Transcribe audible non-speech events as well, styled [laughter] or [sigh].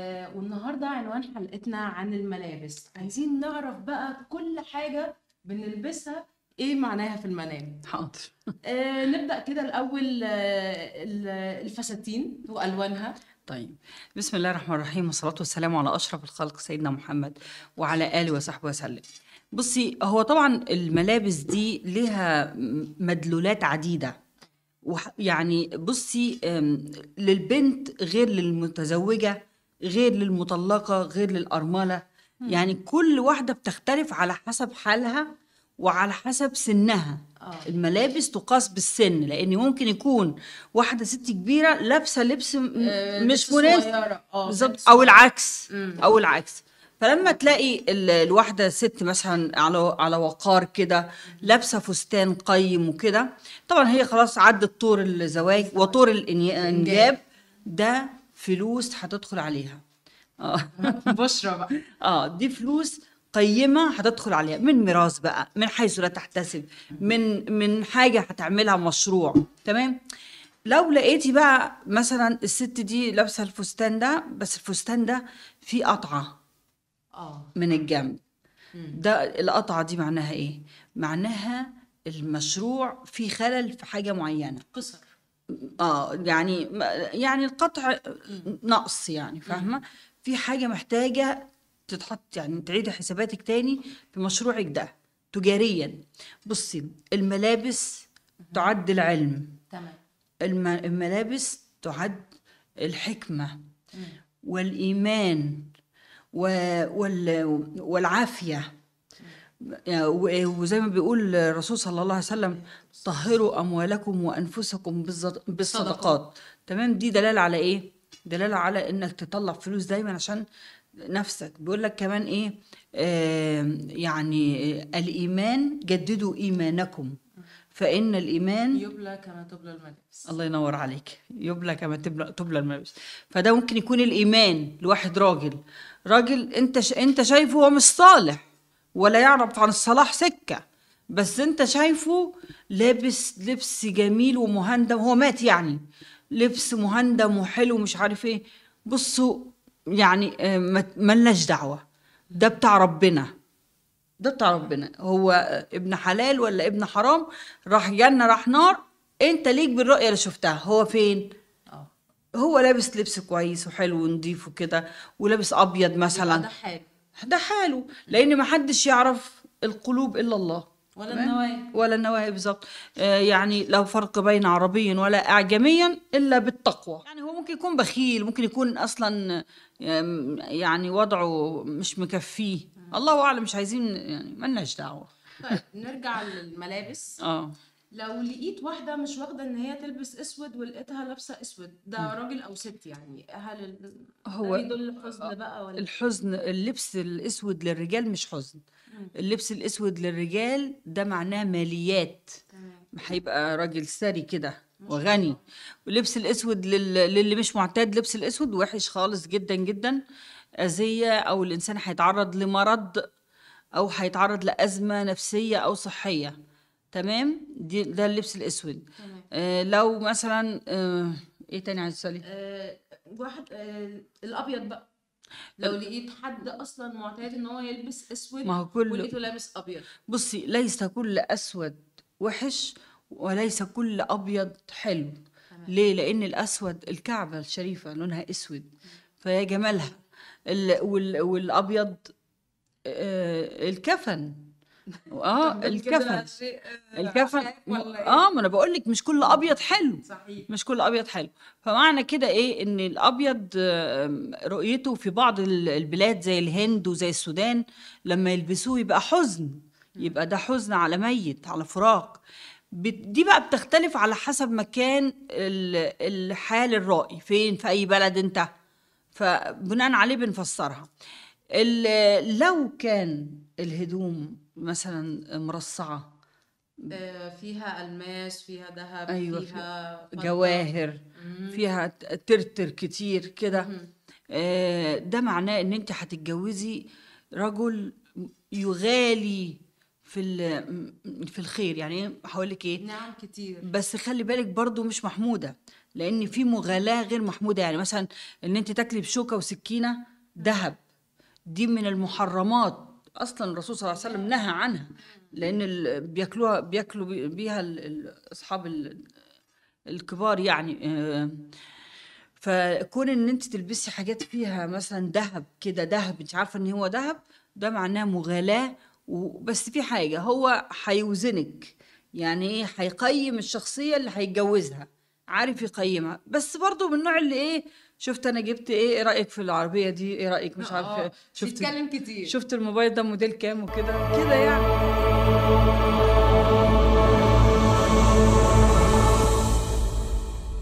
آه، والنهارده عنوان حلقتنا عن الملابس عايزين نعرف بقى كل حاجه بنلبسها ايه معناها في المنام حاضر آه نبدا كده الاول آه الفساتين والوانها طيب بسم الله الرحمن الرحيم والصلاه والسلام على اشرف الخلق سيدنا محمد وعلى اله وصحبه وسلم بصي هو طبعا الملابس دي ليها مدلولات عديده يعني بصي للبنت غير للمتزوجه غير للمطلقة غير للأرملة يعني كل واحدة بتختلف على حسب حالها وعلى حسب سنها أوه. الملابس تقاس بالسن لان ممكن يكون واحده ست كبيره لابسه لبس آه، مش مناسب آه، بالظبط او العكس مم. او العكس فلما تلاقي الواحده ست مثلا على على وقار كده لابسه فستان قيم وكده طبعا هي خلاص عدت طور الزواج وطور الانجاب ده فلوس هتدخل عليها اه [laughs] بشرى بقى اه دي فلوس قيمه هتدخل عليها من ميراث بقى من حيث لا تحتسب من من حاجه هتعملها مشروع تمام لو لقيتي بقى مثلا الست دي لابسه الفستان ده بس الفستان ده فيه قطعه اه من الجنب ده القطعه دي معناها ايه معناها المشروع فيه خلل في حاجه معينه قصر اه يعني يعني القطع نقص يعني فاهمه في حاجه محتاجه تتحط يعني تعيد حساباتك تاني في مشروعك ده تجاريا بصي الملابس تعد العلم تمام الملابس تعد الحكمه والايمان والعافيه يعني وزي ما بيقول الرسول صلى الله عليه وسلم طهروا اموالكم وانفسكم بالصدقات تمام دي دلاله على ايه دلاله على انك تطلع فلوس دايما عشان نفسك بيقول لك كمان ايه آه يعني الايمان جددوا ايمانكم فان الايمان يبلى كما تبلى الملابس الله ينور عليك يبلى كما تبلى تبلى الملابس فده ممكن يكون الايمان لواحد راجل راجل انت ش... انت شايفه هو مش صالح ولا يعرف عن الصلاح سكة بس انت شايفه لابس لبس جميل ومهندم هو مات يعني لبس مهندم وحلو مش عارف ايه بصوا يعني آه، ملناش دعوة ده بتاع ربنا ده بتاع ربنا هو ابن حلال ولا ابن حرام راح جنة راح نار انت ليك بالرؤية اللي شفتها هو فين اه. هو لابس لبس كويس وحلو ونضيف وكده ولابس ابيض مثلا ده حاجه ده حاله لان ما حدش يعرف القلوب الا الله ولا النوايا ولا النوايا بالظبط آه يعني لا فرق بين عربيا ولا اعجميا الا بالتقوى يعني هو ممكن يكون بخيل ممكن يكون اصلا يعني وضعه مش مكفيه آه. الله اعلم مش عايزين يعني ملناش دعوه طيب نرجع للملابس [laughs] اه لو لقيت واحده مش واخده ان هي تلبس اسود ولقيتها لابسه اسود ده راجل او ست يعني هل هو الحزن آه، بقى ولا الحزن اللبس الاسود للرجال مش حزن اللبس الاسود للرجال ده معناه ماليات هيبقى راجل ثري كده وغني ولبس الاسود لل... للي مش معتاد لبس الاسود وحش خالص جدا جدا اذيه او الانسان هيتعرض لمرض او هيتعرض لازمه نفسيه او صحيه تمام دي ده اللبس الاسود تمام. آه لو مثلا آه ايه تاني عايز تسالي آه واحد آه الابيض بقى لو لقيت حد اصلا معتاد ان هو يلبس اسود ما هو كل ولقيته لابس ابيض بصي ليس كل اسود وحش وليس كل ابيض حلو تمام. ليه لان الاسود الكعبه الشريفه لونها اسود فيا جمالها والابيض آه، الكفن آه،, [laughs] اه الكفن الكفن إيه؟ اه ما انا بقول لك مش كل ابيض حلو صحيح مش كل ابيض حلو فمعنى كده ايه ان الابيض رؤيته في بعض البلاد زي الهند وزي السودان لما يلبسوه يبقى حزن يبقى ده حزن على ميت على فراق دي بقى بتختلف على حسب مكان الحال الرائي فين في اي بلد انت فبناء عليه بنفسرها لو كان الهدوم مثلا مرصعة آه، فيها الماس فيها ذهب أيوة فيها جواهر مم. فيها ترتر كتير كده آه، ده معناه ان انت هتتجوزي رجل يغالي في في الخير يعني إيه؟ هقول لك ايه نعم كتير بس خلي بالك برضو مش محموده لان في مغالاه غير محموده يعني مثلا ان انت تاكلي بشوكه وسكينه ذهب دي من المحرمات اصلا الرسول صلى الله عليه وسلم نهى عنها لان بياكلوها بياكلوا بيها اصحاب الكبار يعني آه، فكون ان انت تلبسي حاجات فيها مثلا ذهب كده ذهب انت عارفه ان هو ذهب ده معناه مغالاه بس في حاجه هو هيوزنك يعني ايه هيقيم الشخصيه اللي هيتجوزها عارف يقيمها بس برضو من النوع اللي ايه شفت انا جبت ايه ايه رايك في العربيه دي ايه رايك مش عارف آه، شفت بيتكلم كتير شفت الموبايل ده موديل كام وكده كده يعني